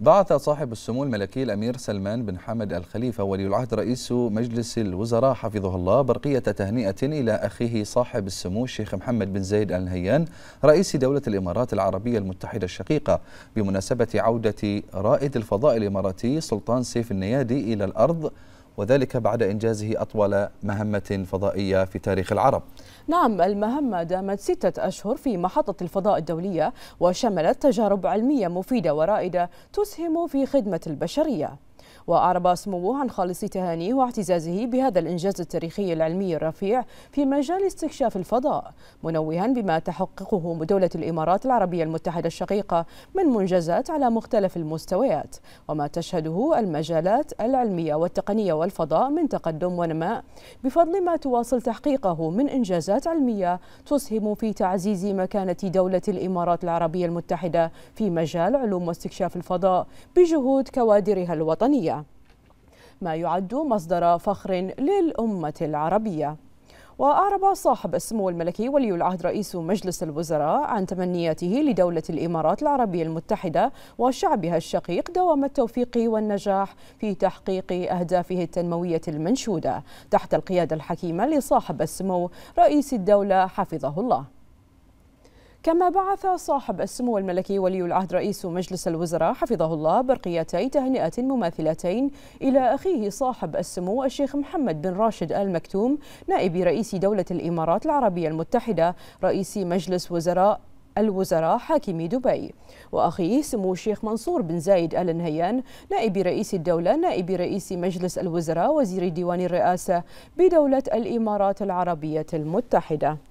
بعث صاحب السمو الملكي الأمير سلمان بن حمد الخليفة ولي العهد رئيس مجلس الوزراء حفظه الله برقية تهنئة إلى أخيه صاحب السمو الشيخ محمد بن زايد آل نهيان رئيس دولة الإمارات العربية المتحدة الشقيقة بمناسبة عودة رائد الفضاء الإماراتي سلطان سيف النيادي إلى الأرض وذلك بعد إنجازه أطول مهمة فضائية في تاريخ العرب نعم المهمة دامت ستة أشهر في محطة الفضاء الدولية وشملت تجارب علمية مفيدة ورائدة تسهم في خدمة البشرية وأعرب سموه عن خالص تهانيه واعتزازه بهذا الإنجاز التاريخي العلمي الرفيع في مجال استكشاف الفضاء منوها بما تحققه دولة الإمارات العربية المتحدة الشقيقة من منجزات على مختلف المستويات وما تشهده المجالات العلمية والتقنية والفضاء من تقدم ونماء بفضل ما تواصل تحقيقه من إنجازات علمية تسهم في تعزيز مكانة دولة الإمارات العربية المتحدة في مجال علوم واستكشاف الفضاء بجهود كوادرها الوطنية الإسلامية ما يعد مصدر فخر للأمة العربية وأعرب صاحب السمو الملكي ولي العهد رئيس مجلس الوزراء عن تمنياته لدولة الإمارات العربية المتحدة وشعبها الشقيق دوام التوفيق والنجاح في تحقيق أهدافه التنموية المنشودة تحت القيادة الحكيمة لصاحب السمو رئيس الدولة حفظه الله كما بعث صاحب السمو الملكي ولي العهد رئيس مجلس الوزراء حفظه الله برقيتي تهنئة مماثلتين إلى أخيه صاحب السمو الشيخ محمد بن راشد آل مكتوم نائب رئيس دولة الإمارات العربية المتحدة رئيس مجلس وزراء الوزراء حاكم دبي وأخيه سمو الشيخ منصور بن زايد آل نهيان نائب رئيس الدولة نائب رئيس مجلس الوزراء وزير ديوان الرئاسة بدولة الإمارات العربية المتحدة